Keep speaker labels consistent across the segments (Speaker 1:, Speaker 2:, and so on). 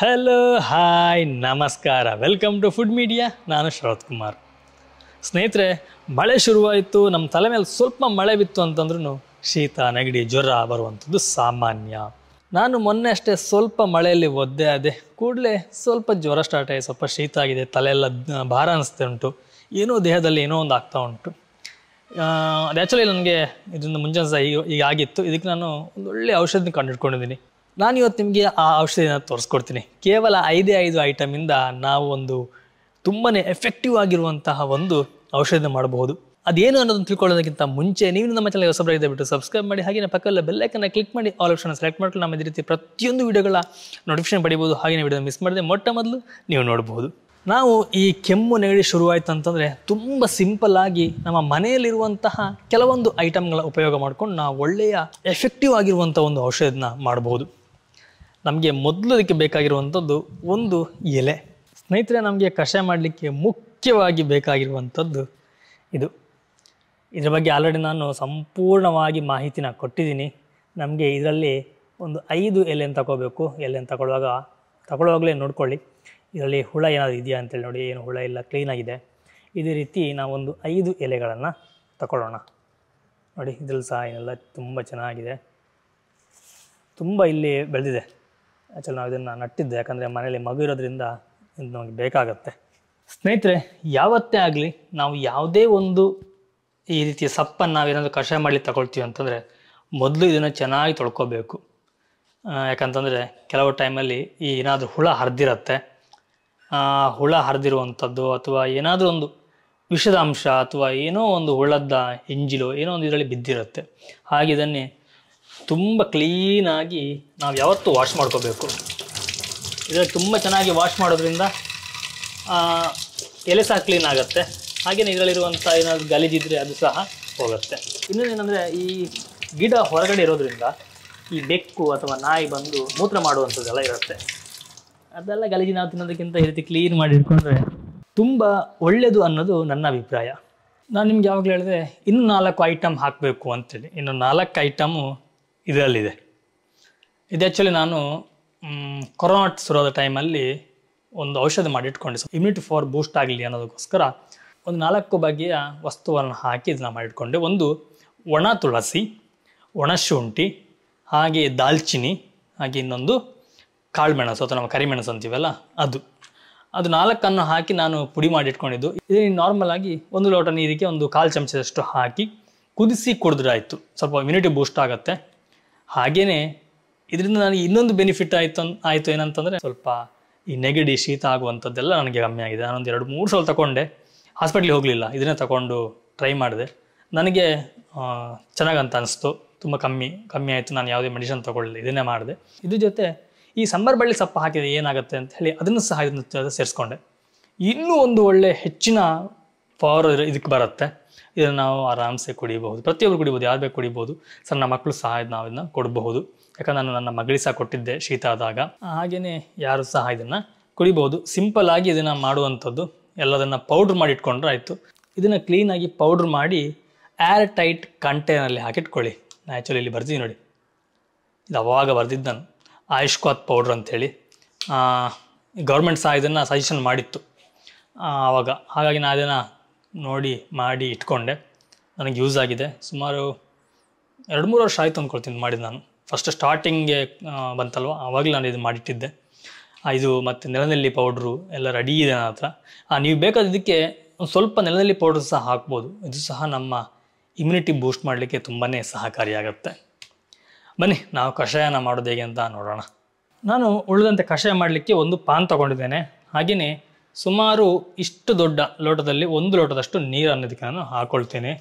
Speaker 1: hello hi ನಮಸ್ಕಾರ welcome to food media ನಾನು ಶರತ್ ಕುಮಾರ್ ಸ್ನೇಹಿತರೆ ಮಳೆ ಶುರುವಾಯಿತು ನಮ್ಮ ತಲೆ ಮೇಲೆ ಸ್ವಲ್ಪ ಮಳೆ ಬಿತ್ತು ಅಂತಂದ್ರೂ ಶೀತ ನೆಗಡಿ ಜ್ವರ ಬರುವಂಥದ್ದು ಸಾಮಾನ್ಯ ನಾನು ಮೊನ್ನೆ ಅಷ್ಟೇ ಸ್ವಲ್ಪ ಮಳೆಯಲ್ಲಿ ಒದ್ದೆ ಅದೇ ಕೂಡಲೇ ಸ್ವಲ್ಪ ಜ್ವರ ಸ್ಟಾರ್ಟ್ ಆಯಿತು ಸ್ವಲ್ಪ ಶೀತ ಆಗಿದೆ ತಲೆಯೆಲ್ಲ ಭಾರ ಅನ್ನಿಸ್ತಾ ಉಂಟು ಏನೋ ದೇಹದಲ್ಲಿ ಏನೋ ಒಂದು ಆಗ್ತಾ ಉಂಟು ಅದು ಆ್ಯಕ್ಚುಲಿ ನನಗೆ ಇದರಿಂದ ಮುಂಜಾನೆ ಸಹ ಈಗ ಆಗಿತ್ತು ಇದಕ್ಕೆ ನಾನು ಒಂದೊಳ್ಳೆ ಔಷಧಿ ಕಂಡುಹಿಡ್ಕೊಂಡಿದ್ದೀನಿ ನಾನು ಇವತ್ತು ನಿಮಗೆ ಆ ಔಷಧಿನ ತೋರಿಸ್ಕೊಡ್ತೀನಿ ಕೇವಲ ಐದೇ ಐದು ಐಟಮಿಂದ ನಾವು ಒಂದು ತುಂಬಾ ಎಫೆಕ್ಟಿವ್ ಆಗಿರುವಂತಹ ಒಂದು ಔಷಧಿನ ಮಾಡಬಹುದು ಅದೇನು ಅನ್ನೋದನ್ನು ತಿಳ್ಕೊಳ್ಳೋದಕ್ಕಿಂತ ಮುಂಚೆ ನೀವು ನಮ್ಮ ಚಾನಲ್ ಹೊಸಬ್ರ ಬಿಟ್ಟು ಸಬ್ಸ್ಕ್ರೈಬ್ ಮಾಡಿ ಹಾಗೆ ಪಕ್ಕದಲ್ಲ ಬೆಲ್ಲೈಕನ್ನ ಕ್ಲಿಕ್ ಮಾಡಿ ಆಲ್ ಆಪ್ಷನ್ ಸೆಲೆಕ್ಟ್ ಮಾಡಿಕೊಂಡು ನಮ್ಮ ಇದೇ ರೀತಿ ಪ್ರತಿಯೊಂದು ವಿಡಿಯೋಗಳ ನೋಟಿಫಿಕೇಶನ್ ಪಡಿಬೋದು ಹಾಗೆ ವಿಡಿಯೋ ಮಿಸ್ ಮಾಡದೆ ಮೊಟ್ಟ ಮೊದಲು ನೀವು ನೋಡಬಹುದು ನಾವು ಈ ಕೆಮ್ಮು ನೆಗಡಿ ಶುರುವಾಯಿತು ಅಂತಂದರೆ ತುಂಬ ಸಿಂಪಲ್ ಆಗಿ ನಮ್ಮ ಮನೆಯಲ್ಲಿರುವಂತಹ ಕೆಲವೊಂದು ಐಟಮ್ಗಳ ಉಪಯೋಗ ಮಾಡ್ಕೊಂಡು ನಾವು ಒಳ್ಳೆಯ ಎಫೆಕ್ಟಿವ್ ಆಗಿರುವಂಥ ಒಂದು ಔಷಧನ ಮಾಡಬಹುದು ನಮಗೆ ಮೊದಲು ಬೇಕಾಗಿರುವಂಥದ್ದು ಒಂದು ಎಲೆ ಸ್ನೇಹಿತರೆ ನಮಗೆ ಕಷಾಯ ಮಾಡಲಿಕ್ಕೆ ಮುಖ್ಯವಾಗಿ ಬೇಕಾಗಿರುವಂಥದ್ದು ಇದು ಇದರ ಬಗ್ಗೆ ಆಲ್ರೆಡಿ ನಾನು ಸಂಪೂರ್ಣವಾಗಿ ಮಾಹಿತಿನ ಕೊಟ್ಟಿದ್ದೀನಿ ನಮಗೆ ಇದರಲ್ಲಿ ಒಂದು ಐದು ಎಲೆಯನ್ನು ತಗೋಬೇಕು ಎಲೆಯನ್ನು ತಗೊಳ್ಳುವಾಗ ತಗೊಳ್ಳುವಾಗಲೇ ನೋಡ್ಕೊಳ್ಳಿ ಇದರಲ್ಲಿ ಹುಳ ಏನಾದರೂ ಇದೆಯಾ ಅಂತೇಳಿ ನೋಡಿ ಏನು ಹುಳ ಇಲ್ಲ ಕ್ಲೀನಾಗಿದೆ ಇದೇ ರೀತಿ ನಾವೊಂದು ಐದು ಎಲೆಗಳನ್ನು ತಗೊಳ್ಳೋಣ ನೋಡಿ ಇದರಲ್ಲಿ ಸಹ ಏನೆಲ್ಲ ತುಂಬ ಚೆನ್ನಾಗಿದೆ ತುಂಬ ಇಲ್ಲಿ ಬೆಳೆದಿದೆ ಆ್ಯಕ್ಚುಲಿ ನಾವು ಇದನ್ನು ನಟ್ಟಿದ್ದೆ ಯಾಕಂದರೆ ಮನೆಯಲ್ಲಿ ಮಗು ಇರೋದ್ರಿಂದ ಇದು ನಮಗೆ ಬೇಕಾಗತ್ತೆ ಸ್ನೇಹಿತರೆ ಯಾವತ್ತೇ ಆಗಲಿ ನಾವು ಯಾವುದೇ ಒಂದು ಈ ರೀತಿಯ ಸಪ್ಪನ್ನು ನಾವೇನಾದರೂ ಕಷಾಯ ಮಾಡಲಿ ತಗೊಳ್ತೀವಿ ಅಂತಂದರೆ ಮೊದಲು ಇದನ್ನು ಚೆನ್ನಾಗಿ ತೊಳ್ಕೊಬೇಕು ಯಾಕಂತಂದರೆ ಕೆಲವು ಟೈಮಲ್ಲಿ ಈ ಏನಾದರೂ ಹುಳ ಹರಿದಿರತ್ತೆ ಹುಳ ಹರಿದಿರುವಂಥದ್ದು ಅಥವಾ ಏನಾದರೂ ಒಂದು ವಿಷದ ಅಂಶ ಅಥವಾ ಏನೋ ಒಂದು ಹುಳದ ಹಿಂಜಿಲು ಏನೋ ಒಂದು ಇದರಲ್ಲಿ ಬಿದ್ದಿರುತ್ತೆ ಹಾಗೆ ಇದನ್ನೇ ತುಂಬ ಕ್ಲೀನಾಗಿ ನಾವು ಯಾವತ್ತೂ ವಾಶ್ ಮಾಡ್ಕೋಬೇಕು ಇದರಲ್ಲಿ ತುಂಬ ಚೆನ್ನಾಗಿ ವಾಶ್ ಮಾಡೋದ್ರಿಂದ ಎಲೆ ಸಹ ಕ್ಲೀನ್ ಆಗುತ್ತೆ ಹಾಗೆಯೇ ಇದರಲ್ಲಿರುವಂಥ ಏನಾದರೂ ಗಲೀಜಿದ್ರೆ ಅದು ಸಹ ಹೋಗುತ್ತೆ ಇನ್ನೊಂದೇನೆಂದರೆ ಈ ಗಿಡ ಹೊರಗಡೆ ಇರೋದ್ರಿಂದ ಈ ಬೆಕ್ಕು ಅಥವಾ ನಾಯಿ ಬಂದು ಮೂತ್ರ ಮಾಡುವಂಥದ್ದೆಲ್ಲ ಇರುತ್ತೆ ಅದೆಲ್ಲ ಗಲೀಜು ನಾವು ತಿನ್ನೋದಕ್ಕಿಂತ ಈ ರೀತಿ ಕ್ಲೀನ್ ಮಾಡಿ ಇಟ್ಕೊಂಡ್ರೆ ತುಂಬ ಒಳ್ಳೆಯದು ಅನ್ನೋದು ನನ್ನ ಅಭಿಪ್ರಾಯ ನಾನು ನಿಮ್ಗೆ ಯಾವಾಗಲೂ ಹೇಳಿದ್ರೆ ಇನ್ನು ನಾಲ್ಕು ಐಟಮ್ ಹಾಕಬೇಕು ಅಂತೇಳಿ ಇನ್ನು ನಾಲ್ಕು ಐಟಮು ಇದರಲ್ಲಿದೆ ಇದು ಆ್ಯಕ್ಚುಲಿ ನಾನು ಕೊರೋನಾ ಸುರೋದ ಟೈಮಲ್ಲಿ ಒಂದು ಔಷಧ ಮಾಡಿ ಇಟ್ಕೊಂಡಿದ್ದೆ ಸೊ ಇಮ್ಯುನಿಟಿ ಫಾರ್ ಬೂಸ್ಟ್ ಆಗಲಿ ಅನ್ನೋದಕ್ಕೋಸ್ಕರ ಒಂದು ನಾಲ್ಕು ಬಗೆಯ ವಸ್ತುವನ್ನು ಹಾಕಿ ಇದನ್ನ ಮಾಡಿಟ್ಕೊಂಡೆ ಒಂದು ಒಣ ತುಳಸಿ ಒಣ ಶುಂಠಿ ಹಾಗೆ ದಾಲ್ಚಿನಿ ಹಾಗೆ ಇನ್ನೊಂದು ಕಾಳುಮೆಣಸು ಅಥವಾ ನಮ್ಮ ಕರಿಮೆಣಸು ಅಂತೀವಲ್ಲ ಅದು ಅದು ನಾಲ್ಕನ್ನು ಹಾಕಿ ನಾನು ಪುಡಿ ಮಾಡಿಟ್ಕೊಂಡಿದ್ದು ಇದು ನಾರ್ಮಲ್ ಆಗಿ ಒಂದು ಲೋಟ ನೀರಿಗೆ ಒಂದು ಕಾಲು ಚಮಚದಷ್ಟು ಹಾಕಿ ಕುದಿಸಿ ಕುಡಿದ್ರಾಯ್ತು ಸ್ವಲ್ಪ ಇಮ್ಯುನಿಟಿ ಬೂಸ್ಟ್ ಆಗುತ್ತೆ ಹಾಗೆಯೇ ಇದರಿಂದ ನನಗೆ ಇನ್ನೊಂದು ಬೆನಿಫಿಟ್ ಆಯಿತು ಆಯಿತು ಏನಂತಂದರೆ ಸ್ವಲ್ಪ ಈ ನೆಗಡಿ ಶೀತ ಆಗುವಂಥದ್ದೆಲ್ಲ ನನಗೆ ಕಮ್ಮಿ ಆಗಿದೆ ನಾನೊಂದು ಎರಡು ಮೂರು ಸಲ ತಗೊಂಡೆ ಹಾಸ್ಪಿಟ್ಲಿಗೆ ಹೋಗಲಿಲ್ಲ ಇದನ್ನೇ ತಗೊಂಡು ಟ್ರೈ ಮಾಡಿದೆ ನನಗೆ ಚೆನ್ನಾಗಂತ ಅನಿಸ್ತು ತುಂಬ ಕಮ್ಮಿ ಕಮ್ಮಿ ಆಯಿತು ನಾನು ಯಾವುದೇ ಮೆಡಿಷನ್ ತೊಗೊಳ್ಳಿ ಇದನ್ನೇ ಮಾಡಿದೆ ಇದ್ರ ಜೊತೆ ಈ ಸಂಬರ್ ಬಳ್ಳಿ ಸೊಪ್ಪು ಹಾಕಿದರೆ ಏನಾಗುತ್ತೆ ಅಂತ ಹೇಳಿ ಅದನ್ನು ಸಹ ಇದನ್ನು ಸೇರಿಸ್ಕೊಂಡೆ ಇನ್ನೂ ಒಂದು ಒಳ್ಳೆ ಹೆಚ್ಚಿನ ಪವರ್ ಇದಕ್ಕೆ ಬರುತ್ತೆ ಇದನ್ನು ನಾವು ಆರಾಮ್ಸೆ ಕುಡಿಬಹುದು ಪ್ರತಿಯೊಬ್ಬರು ಕುಡಿಬೋದು ಯಾರು ಬೇಕು ಕುಡಿಬಹುದು ಸಣ್ಣ ಮಕ್ಕಳು ಸಹ ನಾವು ಇದನ್ನ ಕೊಡಬಹುದು ಯಾಕಂದ್ರೆ ನಾನು ನನ್ನ ಮಗಳಿಗೆ ಸಹ ಕೊಟ್ಟಿದ್ದೆ ಶೀತ ಆದಾಗ ಹಾಗೆಯೇ ಯಾರು ಸಹ ಇದನ್ನ ಕುಡಿಬಹುದು ಸಿಂಪಲ್ ಆಗಿ ಇದನ್ನ ಮಾಡುವಂಥದ್ದು ಎಲ್ಲದನ್ನ ಪೌಡ್ರ್ ಮಾಡಿ ಇಟ್ಕೊಂಡ್ರೆ ಆಯಿತು ಇದನ್ನ ಕ್ಲೀನಾಗಿ ಪೌಡ್ರ್ ಮಾಡಿ ಏರ್ ಟೈಟ್ ಕಂಟೈನರ್ಲಿ ಹಾಕಿಟ್ಕೊಳ್ಳಿ ಆ್ಯಕ್ಚುಲಿ ಇಲ್ಲಿ ಬರ್ತೀನಿ ನೋಡಿ ಇದು ಅವಾಗ ಬರೆದಿದ್ದು ನಾನು ಆಯುಷ್ಕಾತ್ ಪೌಡ್ರ್ ಅಂಥೇಳಿ ಗೌರ್ಮೆಂಟ್ ಸಹ ಇದನ್ನು ಸಜೆಷನ್ ಮಾಡಿತ್ತು ಆವಾಗ ಹಾಗಾಗಿ ನಾನು ಅದನ್ನು ನೋಡಿ ಮಾಡಿ ಇಟ್ಕೊಂಡೆ ನನಗೆ ಯೂಸ್ ಆಗಿದೆ ಸುಮಾರು ಎರಡು ಮೂರು ವರ್ಷ ಆಯಿತು ಅಂದ್ಕೊಳ್ತೀನಿ ಮಾಡಿದ್ದು ನಾನು ಫಸ್ಟ್ ಸ್ಟಾರ್ಟಿಂಗ್ಗೆ ಬಂತಲ್ವ ಆವಾಗಲೂ ನಾನು ಇದು ಮಾಡಿಟ್ಟಿದ್ದೆ ಇದು ಮತ್ತು ನೆಲನೆಲ್ಲಿ ಪೌಡ್ರು ಎಲ್ಲ ರೆಡಿ ಇದೆ ನನ್ನ ಹತ್ರ ನೀವು ಇದಕ್ಕೆ ಒಂದು ಸ್ವಲ್ಪ ನೆಲನೆಲ್ಲಿ ಪೌಡ್ರ್ ಸಹ ಹಾಕ್ಬೋದು ಇದು ಸಹ ನಮ್ಮ ಇಮ್ಯುನಿಟಿ ಬೂಸ್ಟ್ ಮಾಡಲಿಕ್ಕೆ ತುಂಬಾ ಸಹಕಾರಿಯಾಗುತ್ತೆ ಬನ್ನಿ ನಾವು ಕಷಾಯನ ಮಾಡೋದು ಹೇಗೆ ಅಂತ ನೋಡೋಣ ನಾನು ಉಳಿದಂತೆ ಕಷಾಯ ಮಾಡಲಿಕ್ಕೆ ಒಂದು ಪಾನ್ ತೊಗೊಂಡಿದ್ದೇನೆ ಹಾಗೆಯೇ ಸುಮಾರು ಇಷ್ಟು ದೊಡ್ಡ ಲೋಟದಲ್ಲಿ ಒಂದು ಲೋಟದಷ್ಟು ನೀರು ಅನ್ನೋದಕ್ಕೆ ನಾನು ಹಾಕೊಳ್ತೇನೆ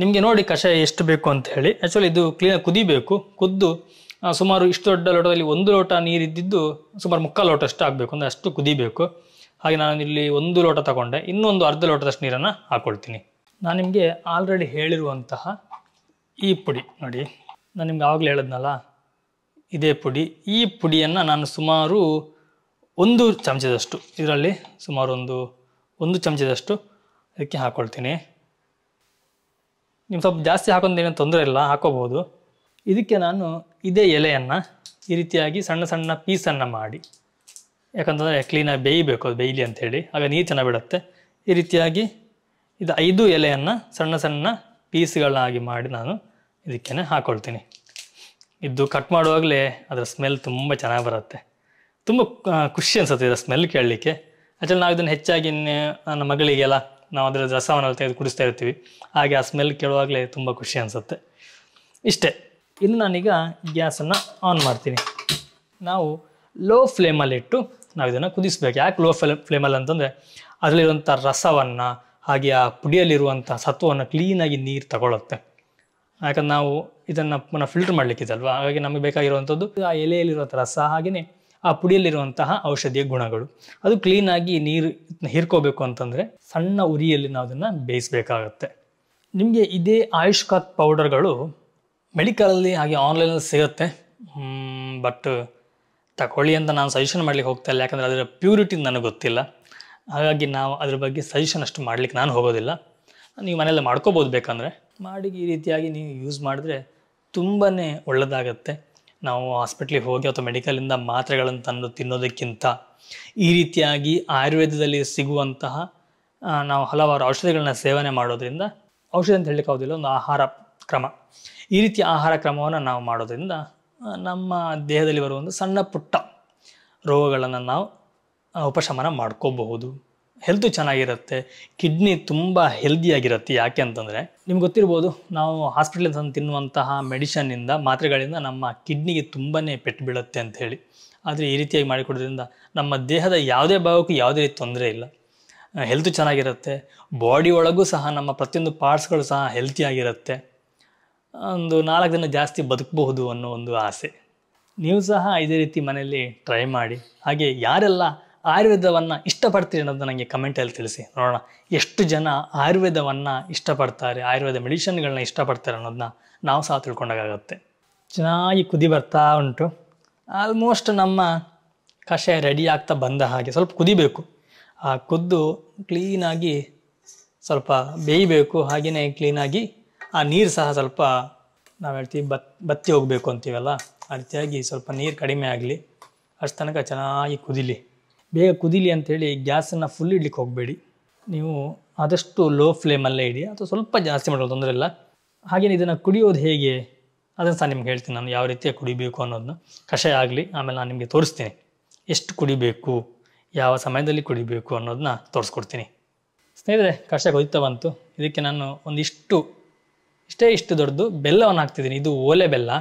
Speaker 1: ನಿಮಗೆ ನೋಡಿ ಕಷಾಯ ಎಷ್ಟು ಬೇಕು ಅಂತ ಹೇಳಿ ಆ್ಯಕ್ಚುಲಿ ಇದು ಕ್ಲೀನಾಗಿ ಕುದಿಬೇಕು ಕುದ್ದು ಸುಮಾರು ಇಷ್ಟು ದೊಡ್ಡ ಲೋಟದಲ್ಲಿ ಒಂದು ಲೋಟ ನೀರಿದ್ದಿದ್ದು ಸುಮಾರು ಮುಕ್ಕಾಲು ಲೋಟ ಅಷ್ಟು ಆಗಬೇಕು ಅಂದರೆ ಅಷ್ಟು ಕುದಿಬೇಕು ಹಾಗೆ ನಾನು ಇಲ್ಲಿ ಒಂದು ಲೋಟ ತಗೊಂಡೆ ಇನ್ನೊಂದು ಅರ್ಧ ಲೋಟದಷ್ಟು ನೀರನ್ನು ಹಾಕ್ಕೊಳ್ತೀನಿ ನಾನು ನಿಮಗೆ ಆಲ್ರೆಡಿ ಹೇಳಿರುವಂತಹ ಈ ಪುಡಿ ನೋಡಿ ನಾನು ನಿಮ್ಗೆ ಆವಾಗಲೇ ಹೇಳಿದ್ನಲ್ಲ ಇದೇ ಪುಡಿ ಈ ಪುಡಿಯನ್ನು ನಾನು ಸುಮಾರು ಒಂದು ಚಮಚದಷ್ಟು ಇದರಲ್ಲಿ ಸುಮಾರು ಒಂದು ಒಂದು ಚಮಚದಷ್ಟು ಅದಕ್ಕೆ ಹಾಕ್ಕೊಳ್ತೀನಿ ನೀವು ಸ್ವಲ್ಪ ಜಾಸ್ತಿ ಹಾಕೋದೇನೋ ತೊಂದರೆ ಇಲ್ಲ ಹಾಕೋಬೋದು ಇದಕ್ಕೆ ನಾನು ಇದೇ ಎಲೆಯನ್ನು ಈ ರೀತಿಯಾಗಿ ಸಣ್ಣ ಸಣ್ಣ ಪೀಸನ್ನು ಮಾಡಿ ಯಾಕಂತಂದರೆ ಕ್ಲೀನಾಗಿ ಬೇಯಬೇಕು ಅದು ಬೇಯಲಿ ಅಂಥೇಳಿ ಆಗ ನೀರು ಚೆನ್ನಾಗಿ ಬಿಡುತ್ತೆ ಈ ರೀತಿಯಾಗಿ ಇದು ಐದು ಎಲೆಯನ್ನು ಸಣ್ಣ ಸಣ್ಣ ಪೀಸ್ಗಳನ್ನಾಗಿ ಮಾಡಿ ನಾನು ಇದಕ್ಕೆ ಹಾಕ್ಕೊಳ್ತೀನಿ ಇದು ಕಟ್ ಮಾಡುವಾಗಲೇ ಅದರ ಸ್ಮೆಲ್ ತುಂಬ ಚೆನ್ನಾಗಿ ಬರುತ್ತೆ ತುಂಬ ಖುಷಿ ಅನ್ಸುತ್ತೆ ಇದರ ಸ್ಮೆಲ್ ಕೇಳಲಿಕ್ಕೆ ಆ್ಯಕ್ಚುಲಿ ನಾವು ಇದನ್ನು ಹೆಚ್ಚಾಗಿ ನನ್ನ ಮಗಳಿಗೆಲ್ಲ ನಾವು ಅದರ ರಸವನ್ನು ತೆಗೆದು ಕುಡಿಸ್ತಾ ಇರ್ತೀವಿ ಹಾಗೆ ಆ ಸ್ಮೆಲ್ ಕೇಳುವಾಗಲೇ ತುಂಬ ಖುಷಿ ಅನಿಸುತ್ತೆ ಇಷ್ಟೇ ಇನ್ನು ನಾನೀಗ ಗ್ಯಾಸನ್ನು ಆನ್ ಮಾಡ್ತೀನಿ ನಾವು ಲೋ ಫ್ಲೇಮಲ್ಲಿಟ್ಟು ನಾವು ಇದನ್ನು ಕುದಿಸ್ಬೇಕು ಯಾಕೆ ಲೋ ಫ್ಲೇ ಫ್ಲೇಮಲ್ಲಿ ಅಂತಂದರೆ ಅದರಲ್ಲಿರುವಂಥ ರಸವನ್ನು ಹಾಗೆ ಆ ಪುಡಿಯಲ್ಲಿರುವಂಥ ಸತ್ವವನ್ನು ಕ್ಲೀನಾಗಿ ನೀರು ತಗೊಳ್ಳುತ್ತೆ ಯಾಕಂದ್ರೆ ನಾವು ಇದನ್ನು ಪುನಃ ಫಿಲ್ಟರ್ ಅಲ್ವಾ ಹಾಗಾಗಿ ನಮಗೆ ಬೇಕಾಗಿರುವಂಥದ್ದು ಆ ಎಲೆಯಲ್ಲಿರುವಂಥ ರಸ ಹಾಗೆಯೇ ಆ ಪುಡಿಯಲ್ಲಿರುವಂತಹ ಔಷಧಿಯ ಗುಣಗಳು ಅದು ಕ್ಲೀನಾಗಿ ನೀರು ಹೀರ್ಕೋಬೇಕು ಅಂತಂದರೆ ಸಣ್ಣ ಉರಿಯಲ್ಲಿ ನಾವು ಅದನ್ನು ಬೇಯಿಸಬೇಕಾಗತ್ತೆ ನಿಮಗೆ ಇದೇ ಆಯುಷ್ಕಾತ್ ಪೌಡರ್ಗಳು ಮೆಡಿಕಲಲ್ಲಿ ಹಾಗೆ ಆನ್ಲೈನಲ್ಲಿ ಸಿಗುತ್ತೆ ಬಟ್ ತಗೊಳ್ಳಿ ಅಂತ ನಾನು ಸಜೆಷನ್ ಮಾಡಲಿಕ್ಕೆ ಹೋಗ್ತಾ ಇಲ್ಲ ಯಾಕಂದರೆ ಅದರ ಪ್ಯೂರಿಟಿ ನನಗೆ ಗೊತ್ತಿಲ್ಲ ಹಾಗಾಗಿ ನಾವು ಅದ್ರ ಬಗ್ಗೆ ಸಜೆಷನ್ ಅಷ್ಟು ಮಾಡಲಿಕ್ಕೆ ನಾನು ಹೋಗೋದಿಲ್ಲ ನೀವು ಮನೆಯಲ್ಲೇ ಮಾಡ್ಕೋಬೋದು ಬೇಕಂದರೆ ಮಾಡಿ ಈ ರೀತಿಯಾಗಿ ನೀವು ಯೂಸ್ ಮಾಡಿದ್ರೆ ತುಂಬಾ ಒಳ್ಳೆಯದಾಗತ್ತೆ ನಾವು ಹಾಸ್ಪಿಟ್ಲಿಗೆ ಹೋಗಿ ಅಥವಾ ಮೆಡಿಕಲಿಂದ ಮಾತ್ರೆಗಳನ್ನು ತಂದು ತಿನ್ನೋದಕ್ಕಿಂತ ಈ ರೀತಿಯಾಗಿ ಆಯುರ್ವೇದದಲ್ಲಿ ಸಿಗುವಂತಹ ನಾವು ಹಲವಾರು ಔಷಧಿಗಳನ್ನ ಸೇವನೆ ಮಾಡೋದ್ರಿಂದ ಔಷಧಿ ಅಂತ ಹೇಳಲಿಕ್ಕಾಗೋದಿಲ್ಲ ಒಂದು ಆಹಾರ ಕ್ರಮ ಈ ರೀತಿಯ ಆಹಾರ ಕ್ರಮವನ್ನು ನಾವು ಮಾಡೋದ್ರಿಂದ ನಮ್ಮ ದೇಹದಲ್ಲಿ ಬರುವ ಒಂದು ಸಣ್ಣ ಪುಟ್ಟ ರೋಗಗಳನ್ನು ನಾವು ಉಪಶಮನ ಮಾಡ್ಕೋಬಹುದು ಹೆಲ್ತ್ ಚೆನ್ನಾಗಿರುತ್ತೆ ಕಿಡ್ನಿ ತುಂಬ ಹೆಲ್ದಿಯಾಗಿರುತ್ತೆ ಯಾಕೆ ಅಂತಂದರೆ ನಿಮ್ಗೆ ಗೊತ್ತಿರ್ಬೋದು ನಾವು ಹಾಸ್ಪಿಟ್ಲಿಂದ ತಂದು ತಿನ್ನುವಂತಹ ಮೆಡಿಷನ್ನಿಂದ ಮಾತ್ರೆಗಳಿಂದ ನಮ್ಮ ಕಿಡ್ನಿಗೆ ತುಂಬಾ ಪೆಟ್ಟು ಬೀಳುತ್ತೆ ಅಂತ ಹೇಳಿ ಆದರೆ ಈ ರೀತಿಯಾಗಿ ಮಾಡಿಕೊಡೋದ್ರಿಂದ ನಮ್ಮ ದೇಹದ ಯಾವುದೇ ಭಾಗಕ್ಕೂ ಯಾವುದೇ ರೀತಿ ತೊಂದರೆ ಇಲ್ಲ ಹೆಲ್ತ್ ಚೆನ್ನಾಗಿರುತ್ತೆ ಬಾಡಿ ಒಳಗೂ ಸಹ ನಮ್ಮ ಪ್ರತಿಯೊಂದು ಪಾರ್ಟ್ಸ್ಗಳು ಸಹ ಹೆಲ್ತಿಯಾಗಿರುತ್ತೆ ಒಂದು ನಾಲ್ಕು ದಿನ ಜಾಸ್ತಿ ಬದುಕಬಹುದು ಅನ್ನೋ ಒಂದು ಆಸೆ ನೀವು ಸಹ ಇದೇ ರೀತಿ ಮನೆಯಲ್ಲಿ ಟ್ರೈ ಮಾಡಿ ಹಾಗೆ ಯಾರೆಲ್ಲ ಆಯುರ್ವೇದವನ್ನು ಇಷ್ಟಪಡ್ತೀರಿ ಅನ್ನೋದು ನನಗೆ ಕಮೆಂಟಲ್ಲಿ ತಿಳಿಸಿ ನೋಡೋಣ ಎಷ್ಟು ಜನ ಆಯುರ್ವೇದವನ್ನು ಇಷ್ಟಪಡ್ತಾರೆ ಆಯುರ್ವೇದ ಮೆಡಿಷನ್ಗಳನ್ನ ಇಷ್ಟಪಡ್ತಾರೆ ಅನ್ನೋದನ್ನ ನಾವು ಸಹ ತಿಳ್ಕೊಂಡಾಗುತ್ತೆ ಚೆನ್ನಾಗಿ ಕುದಿ ಬರ್ತಾ ಉಂಟು ಆಲ್ಮೋಸ್ಟ್ ನಮ್ಮ ಕಷಾಯ ರೆಡಿ ಆಗ್ತಾ ಬಂದ ಹಾಗೆ ಸ್ವಲ್ಪ ಕುದಿಬೇಕು ಆ ಕುದ್ದು ಕ್ಲೀನಾಗಿ ಸ್ವಲ್ಪ ಬೇಯಬೇಕು ಹಾಗೆಯೇ ಕ್ಲೀನಾಗಿ ಆ ನೀರು ಸಹ ಸ್ವಲ್ಪ ನಾವು ಹೇಳ್ತೀವಿ ಬತ್ ಬತ್ತಿ ಹೋಗಬೇಕು ಅಂತೀವಲ್ಲ ಆ ರೀತಿಯಾಗಿ ಸ್ವಲ್ಪ ನೀರು ಕಡಿಮೆ ಆಗಲಿ ಅಷ್ಟು ತನಕ ಚೆನ್ನಾಗಿ ಕುದಿಲಿ ಬೇಗ ಕುದೀಲಿ ಅಂಥೇಳಿ ಗ್ಯಾಸನ್ನು ಫುಲ್ ಇಡ್ಲಿಕ್ಕೆ ಹೋಗಬೇಡಿ ನೀವು ಆದಷ್ಟು ಲೋ ಫ್ಲೇಮಲ್ಲೇ ಇಡಿ ಅಥವಾ ಸ್ವಲ್ಪ ಜಾಸ್ತಿ ಮಾಡೋದು ತೊಂದರೆ ಇಲ್ಲ ಹಾಗೆಯೇ ಇದನ್ನು ಕುಡಿಯೋದು ಹೇಗೆ ಅದನ್ನು ಸಹ ನಿಮ್ಗೆ ಹೇಳ್ತೀನಿ ನಾನು ಯಾವ ರೀತಿಯ ಕುಡಿಬೇಕು ಅನ್ನೋದನ್ನ ಕಷಾಯ ಆಗಲಿ ಆಮೇಲೆ ನಾನು ನಿಮಗೆ ತೋರಿಸ್ತೀನಿ ಎಷ್ಟು ಕುಡಿಬೇಕು ಯಾವ ಸಮಯದಲ್ಲಿ ಕುಡಿಬೇಕು ಅನ್ನೋದನ್ನ ತೋರಿಸ್ಕೊಡ್ತೀನಿ ಸ್ನೇಹಿತರೆ ಕಷಾಯ ಕುದಿತ ಬಂತು ಇದಕ್ಕೆ ನಾನು ಒಂದಿಷ್ಟು ಇಷ್ಟೇ ಇಷ್ಟು ದೊಡ್ಡದು ಬೆಲ್ಲವನ್ನು ಹಾಕ್ತಿದ್ದೀನಿ ಇದು ಓಲೆ ಬೆಲ್ಲ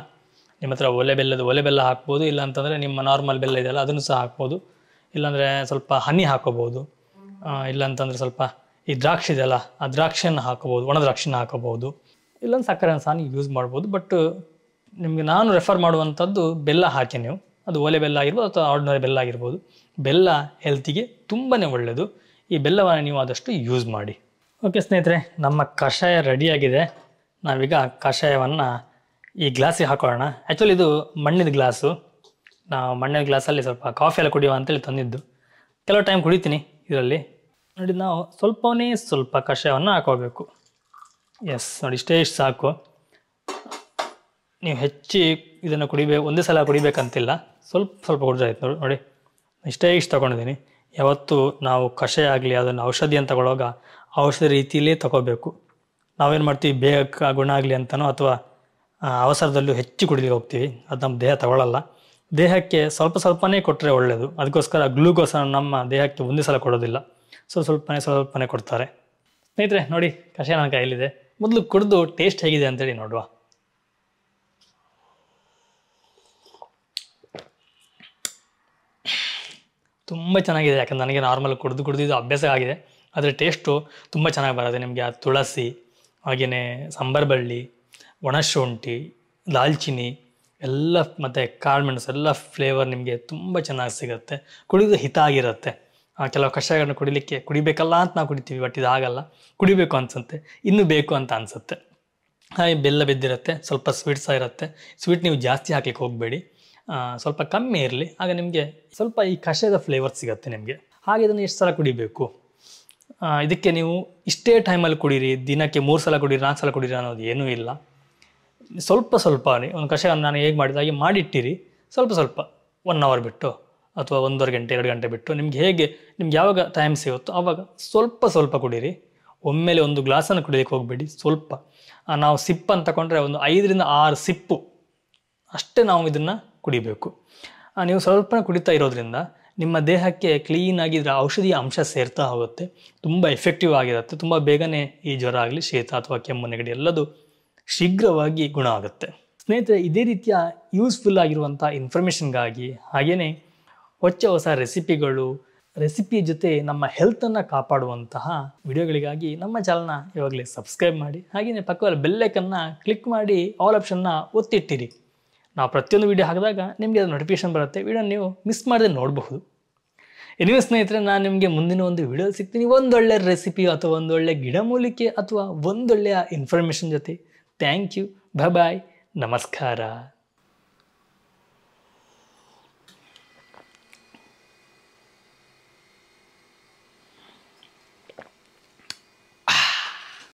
Speaker 1: ನಿಮ್ಮ ಹತ್ರ ಓಲೆ ಬೆಲ್ಲದ ಒಲೆ ಬೆಲ್ಲ ಹಾಕ್ಬೋದು ಇಲ್ಲ ಅಂತಂದರೆ ನಿಮ್ಮ ನಾರ್ಮಲ್ ಬೆಲ್ಲ ಇದೆಯಲ್ಲ ಅದನ್ನು ಸಹ ಹಾಕ್ಬೋದು ಇಲ್ಲಾಂದರೆ ಸ್ವಲ್ಪ ಹನಿ ಹಾಕೋಬೋದು ಇಲ್ಲಾಂತಂದರೆ ಸ್ವಲ್ಪ ಈ ದ್ರಾಕ್ಷಿ ಇದೆಯಲ್ಲ ಆ ದ್ರಾಕ್ಷಿಯನ್ನು ಹಾಕೋಬೋದು ಒಣ ದ್ರಾಕ್ಷಿನ ಹಾಕೋಬೋದು ಇಲ್ಲೊಂದು ಸಕ್ಕರೆ ಸಹ ಯೂಸ್ ಮಾಡ್ಬೋದು ಬಟ್ ನಿಮಗೆ ನಾನು ರೆಫರ್ ಮಾಡುವಂಥದ್ದು ಬೆಲ್ಲ ಹಾಕಿ ನೀವು ಅದು ಒಲೆ ಬೆಲ್ಲ ಆಗಿರ್ಬೋದು ಅಥವಾ ಆರ್ಡಿನರಿ ಬೆಲ್ಲ ಆಗಿರ್ಬೋದು ಬೆಲ್ಲ ಹೆಲ್ತಿಗೆ ತುಂಬಾ ಒಳ್ಳೆಯದು ಈ ಬೆಲ್ಲವನ್ನು ನೀವು ಆದಷ್ಟು ಯೂಸ್ ಮಾಡಿ ಓಕೆ ಸ್ನೇಹಿತರೆ ನಮ್ಮ ಕಷಾಯ ರೆಡಿಯಾಗಿದೆ ನಾವೀಗ ಕಷಾಯವನ್ನು ಈ ಗ್ಲಾಸಿಗೆ ಹಾಕೊಳ್ಳೋಣ ಆ್ಯಕ್ಚುಲಿ ಇದು ಮಣ್ಣಿನ ಗ್ಲಾಸು ನಾವು ಮಣ್ಣಿನ ಗ್ಲಾಸಲ್ಲಿ ಸ್ವಲ್ಪ ಕಾಫಿ ಎಲ್ಲ ಕುಡಿಯುವ ಅಂತೇಳಿ ತಂದಿದ್ದು ಕೆಲವು ಟೈಮ್ ಕುಡಿತೀನಿ ಇದರಲ್ಲಿ ನೋಡಿ ನಾವು ಸ್ವಲ್ಪವೇ ಸ್ವಲ್ಪ ಕಷಾಯವನ್ನು ಹಾಕೋಬೇಕು ಎಸ್ ನೋಡಿ ಇಷ್ಟೇ ಇಷ್ಟು ಸಾಕು ನೀವು ಹೆಚ್ಚಿ ಇದನ್ನು ಕುಡಿಬೇಕು ಒಂದೇ ಸಲ ಕುಡಿಬೇಕಂತಿಲ್ಲ ಸ್ವಲ್ಪ ಸ್ವಲ್ಪ ಕುಡಿದಾಯ್ತು ನೋಡಿ ನೋಡಿ ಇಷ್ಟೇ ಇಷ್ಟು ತೊಗೊಂಡಿದ್ದೀನಿ ಯಾವತ್ತೂ ನಾವು ಕಷಾಯ ಆಗಲಿ ಅದನ್ನು ಔಷಧಿ ಅಂತ ತಗೊಳ್ಳುವಾಗ ಔಷಧಿ ರೀತಿಯಲ್ಲೇ ತೊಗೋಬೇಕು ನಾವೇನು ಮಾಡ್ತೀವಿ ಬೇಗ ಗುಣ ಆಗಲಿ ಅಂತನೋ ಅಥವಾ ಅವಸರದಲ್ಲೂ ಹೆಚ್ಚು ಕುಡಿಲಿಕ್ಕೆ ಹೋಗ್ತೀವಿ ಅದು ನಮ್ಮ ದೇಹ ತಗೊಳ್ಳಲ್ಲ ದೇಹಕ್ಕೆ ಸ್ವಲ್ಪ ಸ್ವಲ್ಪನೇ ಕೊಟ್ಟರೆ ಒಳ್ಳೆಯದು ಅದಕ್ಕೋಸ್ಕರ ಗ್ಲೂಕೋಸನ್ನು ನಮ್ಮ ದೇಹಕ್ಕೆ ಒಂದೇ ಸಲ ಕೊಡೋದಿಲ್ಲ ಸ್ವಲ್ಪ ಸ್ವಲ್ಪನೇ ಸ್ವಲ್ಪನೇ ಕೊಡ್ತಾರೆ ಸ್ನೇಹಿತರೆ ನೋಡಿ ಕಷಾಯ ನನ್ನ ಕೈಲಿದೆ ಮೊದಲು ಕುಡಿದು ಟೇಸ್ಟ್ ಹೇಗಿದೆ ಅಂತೇಳಿ ನೋಡುವ ತುಂಬ ಚೆನ್ನಾಗಿದೆ ಯಾಕಂದ್ರೆ ನನಗೆ ನಾರ್ಮಲ್ ಕುಡಿದು ಕುಡಿದಿದ್ದು ಅಭ್ಯಾಸ ಆಗಿದೆ ಆದರೆ ಟೇಸ್ಟು ತುಂಬ ಚೆನ್ನಾಗಿ ಬರುತ್ತೆ ನಿಮಗೆ ಆ ತುಳಸಿ ಹಾಗೆಯೇ ಸಾಂಬಾರ್ ಬಳ್ಳಿ ಒಣಶುಂಠಿ ದಾಲ್ಚಿನಿ ಎಲ್ಲ ಮತ್ತು ಕಾಳುಮೆಣಸು ಎಲ್ಲ ಫ್ಲೇವರ್ ನಿಮಗೆ ತುಂಬ ಚೆನ್ನಾಗಿ ಸಿಗುತ್ತೆ ಕುಡಿದು ಹಿತ ಆಗಿರುತ್ತೆ ಕೆಲವು ಕಷಾಯಗಳನ್ನು ಕುಡಿಲಿಕ್ಕೆ ಕುಡಿಬೇಕಲ್ಲ ಅಂತ ನಾವು ಕುಡಿತೀವಿ ಬಟ್ ಇದಾಗಲ್ಲ ಕುಡಿಬೇಕು ಅನ್ಸುತ್ತೆ ಇನ್ನೂ ಬೇಕು ಅಂತ ಅನಿಸುತ್ತೆ ಹಾಗೆ ಬೆಲ್ಲ ಬಿದ್ದಿರುತ್ತೆ ಸ್ವಲ್ಪ ಸ್ವೀಟ್ ಸಹ ಇರುತ್ತೆ ಸ್ವೀಟ್ ನೀವು ಜಾಸ್ತಿ ಹಾಕಲಿಕ್ಕೆ ಹೋಗಬೇಡಿ ಸ್ವಲ್ಪ ಕಮ್ಮಿ ಇರಲಿ ಆಗ ನಿಮಗೆ ಸ್ವಲ್ಪ ಈ ಕಷಾಯದ ಫ್ಲೇವರ್ ಸಿಗುತ್ತೆ ನಿಮಗೆ ಹಾಗೆ ಇದನ್ನು ಎಷ್ಟು ಸಲ ಕುಡಿಬೇಕು ಇದಕ್ಕೆ ನೀವು ಇಷ್ಟೇ ಟೈಮಲ್ಲಿ ಕುಡೀರಿ ದಿನಕ್ಕೆ ಮೂರು ಸಲ ಕುಡೀರಿ ನಾಲ್ಕು ಸಲ ಕುಡೀರಿ ಅನ್ನೋದು ಏನೂ ಇಲ್ಲ ಸ್ವಲ್ಪ ಸ್ವಲ್ಪ ಒಂದು ಕಷಾಯ ನಾನು ಹೇಗೆ ಮಾಡಿದ ಹಾಗೆ ಮಾಡಿಟ್ಟಿರಿ ಸ್ವಲ್ಪ ಸ್ವಲ್ಪ ಒನ್ ಅವರ್ ಬಿಟ್ಟು ಅಥವಾ ಒಂದೂವರೆ ಗಂಟೆ ಎರಡು ಗಂಟೆ ಬಿಟ್ಟು ನಿಮ್ಗೆ ಹೇಗೆ ನಿಮ್ಗೆ ಯಾವಾಗ ಟೈಮ್ ಸಿಗುತ್ತೋ ಆವಾಗ ಸ್ವಲ್ಪ ಸ್ವಲ್ಪ ಕುಡೀರಿ ಒಮ್ಮೆಲೆ ಒಂದು ಗ್ಲಾಸನ್ನು ಕುಡಿಯೋಕ್ಕೆ ಹೋಗಬೇಡಿ ಸ್ವಲ್ಪ ನಾವು ಸಿಪ್ ಅಂತ ತಗೊಂಡ್ರೆ ಒಂದು ಐದರಿಂದ ಆರು ಸಿಪ್ಪು ಅಷ್ಟೇ ನಾವು ಇದನ್ನು ಕುಡಿಬೇಕು ನೀವು ಸ್ವಲ್ಪ ಕುಡಿತಾ ಇರೋದ್ರಿಂದ ನಿಮ್ಮ ದೇಹಕ್ಕೆ ಕ್ಲೀನಾಗಿ ಇದರ ಔಷಧಿಯ ಅಂಶ ಸೇರ್ತಾ ಹೋಗುತ್ತೆ ತುಂಬ ಎಫೆಕ್ಟಿವ್ ಆಗಿರುತ್ತೆ ತುಂಬ ಬೇಗನೆ ಈ ಜ್ವರ ಆಗಲಿ ಶೀತ ಅಥವಾ ಕೆಮ್ಮು ನೆಗಡಿ ಎಲ್ಲದು ಶೀಘ್ರವಾಗಿ ಗುಣ ಆಗುತ್ತೆ ಸ್ನೇಹಿತರೆ ಇದೇ ರೀತಿಯ ಯೂಸ್ಫುಲ್ ಆಗಿರುವಂಥ ಇನ್ಫಾರ್ಮೇಷನ್ಗಾಗಿ ಹಾಗೆಯೇ ಹೊಚ್ಚ ಹೊಸ ರೆಸಿಪಿಗಳು ರೆಸಿಪಿ ಜೊತೆ ನಮ್ಮ ಹೆಲ್ತನ್ನು ಕಾಪಾಡುವಂತಹ ವಿಡಿಯೋಗಳಿಗಾಗಿ ನಮ್ಮ ಚಾನಲ್ನ ಇವಾಗಲೇ ಸಬ್ಸ್ಕ್ರೈಬ್ ಮಾಡಿ ಹಾಗೆಯೇ ಪಕ್ಕದಲ್ಲಿ ಬೆಲ್ಲೈಕನ್ನು ಕ್ಲಿಕ್ ಮಾಡಿ ಆಲ್ ಆಪ್ಷನ್ನ ಒತ್ತಿಟ್ಟಿರಿ ನಾವು ಪ್ರತಿಯೊಂದು ವಿಡಿಯೋ ಹಾಕಿದಾಗ ನಿಮಗೆ ಅದು ನೋಟಿಫಿಕೇಶನ್ ಬರುತ್ತೆ ವಿಡಿಯೋ ನೀವು ಮಿಸ್ ಮಾಡದೆ ನೋಡಬಹುದು ಇನ್ನು ಸ್ನೇಹಿತರೆ ನಾನು ನಿಮಗೆ ಮುಂದಿನ ಒಂದು ವಿಡಿಯೋ ಸಿಗ್ತೀನಿ ಒಂದೊಳ್ಳೆ ರೆಸಿಪಿ ಅಥವಾ ಒಂದೊಳ್ಳೆ ಗಿಡಮೂಲಿಕೆ ಅಥವಾ ಒಂದೊಳ್ಳೆಯ ಇನ್ಫಾರ್ಮೇಷನ್ ಜೊತೆ ಥ್ಯಾಂಕ್ ಯು ಬ ಬಾಯ್ ನಮಸ್ಕಾರ